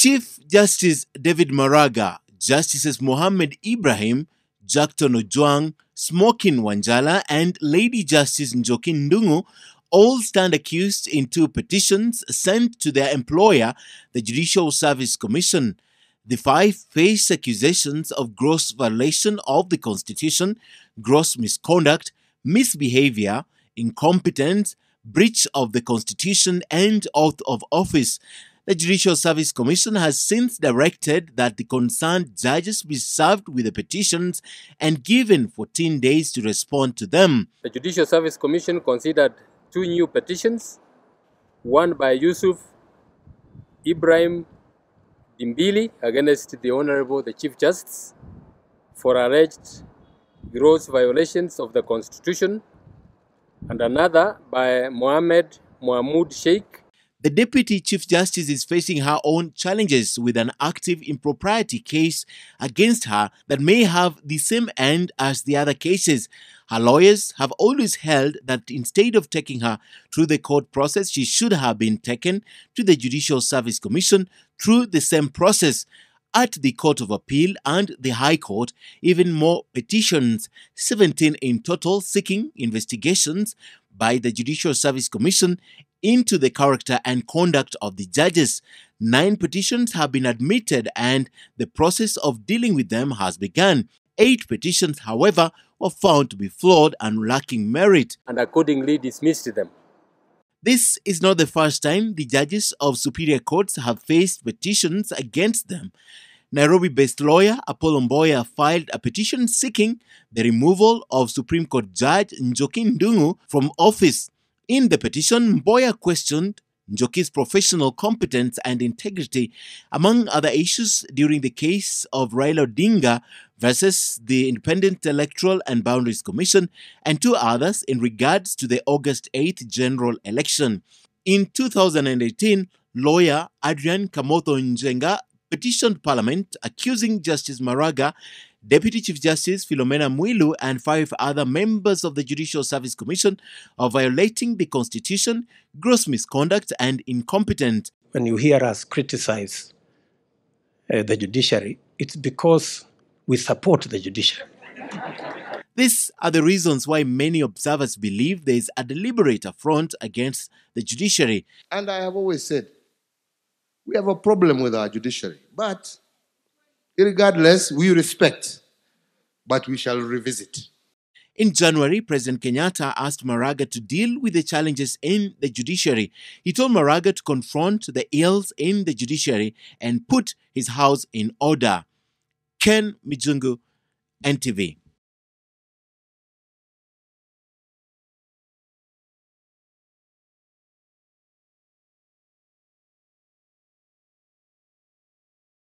Chief Justice David Maraga, Justices Mohammed Ibrahim, Jackton Ojwang, Smokin Wanjala, and Lady Justice Njoki Ndungu all stand accused in two petitions sent to their employer, the Judicial Service Commission. The five face accusations of gross violation of the Constitution, gross misconduct, misbehavior, incompetence, breach of the Constitution, and oath of office. The Judicial Service Commission has since directed that the concerned judges be served with the petitions and given 14 days to respond to them. The Judicial Service Commission considered two new petitions, one by Yusuf Ibrahim Dimbili against the Honorable the Chief Justice for alleged gross violations of the Constitution, and another by Mohamed Mohamud Sheikh the Deputy Chief Justice is facing her own challenges with an active impropriety case against her that may have the same end as the other cases. Her lawyers have always held that instead of taking her through the court process, she should have been taken to the Judicial Service Commission through the same process. At the Court of Appeal and the High Court, even more petitions, 17 in total, seeking investigations by the Judicial Service Commission into the character and conduct of the judges. Nine petitions have been admitted and the process of dealing with them has begun. Eight petitions, however, were found to be flawed and lacking merit, and accordingly dismissed them. This is not the first time the judges of superior courts have faced petitions against them. Nairobi based lawyer Apollo Mboya filed a petition seeking the removal of Supreme Court Judge Njoki Ndungu from office. In the petition, Boyer questioned Njoki's professional competence and integrity, among other issues, during the case of Raila Odinga versus the Independent Electoral and Boundaries Commission, and two others in regards to the August 8th general election. In 2018, lawyer Adrian Kamotho Njenga petitioned Parliament accusing Justice Maraga Deputy Chief Justice Philomena Mwilu and five other members of the Judicial Service Commission are violating the Constitution, gross misconduct, and incompetent. When you hear us criticize uh, the judiciary, it's because we support the judiciary. These are the reasons why many observers believe there is a deliberate affront against the judiciary. And I have always said, we have a problem with our judiciary, but Regardless, we respect, but we shall revisit. In January, President Kenyatta asked Maraga to deal with the challenges in the judiciary. He told Maraga to confront the ills in the judiciary and put his house in order. Ken Mijungu, NTV.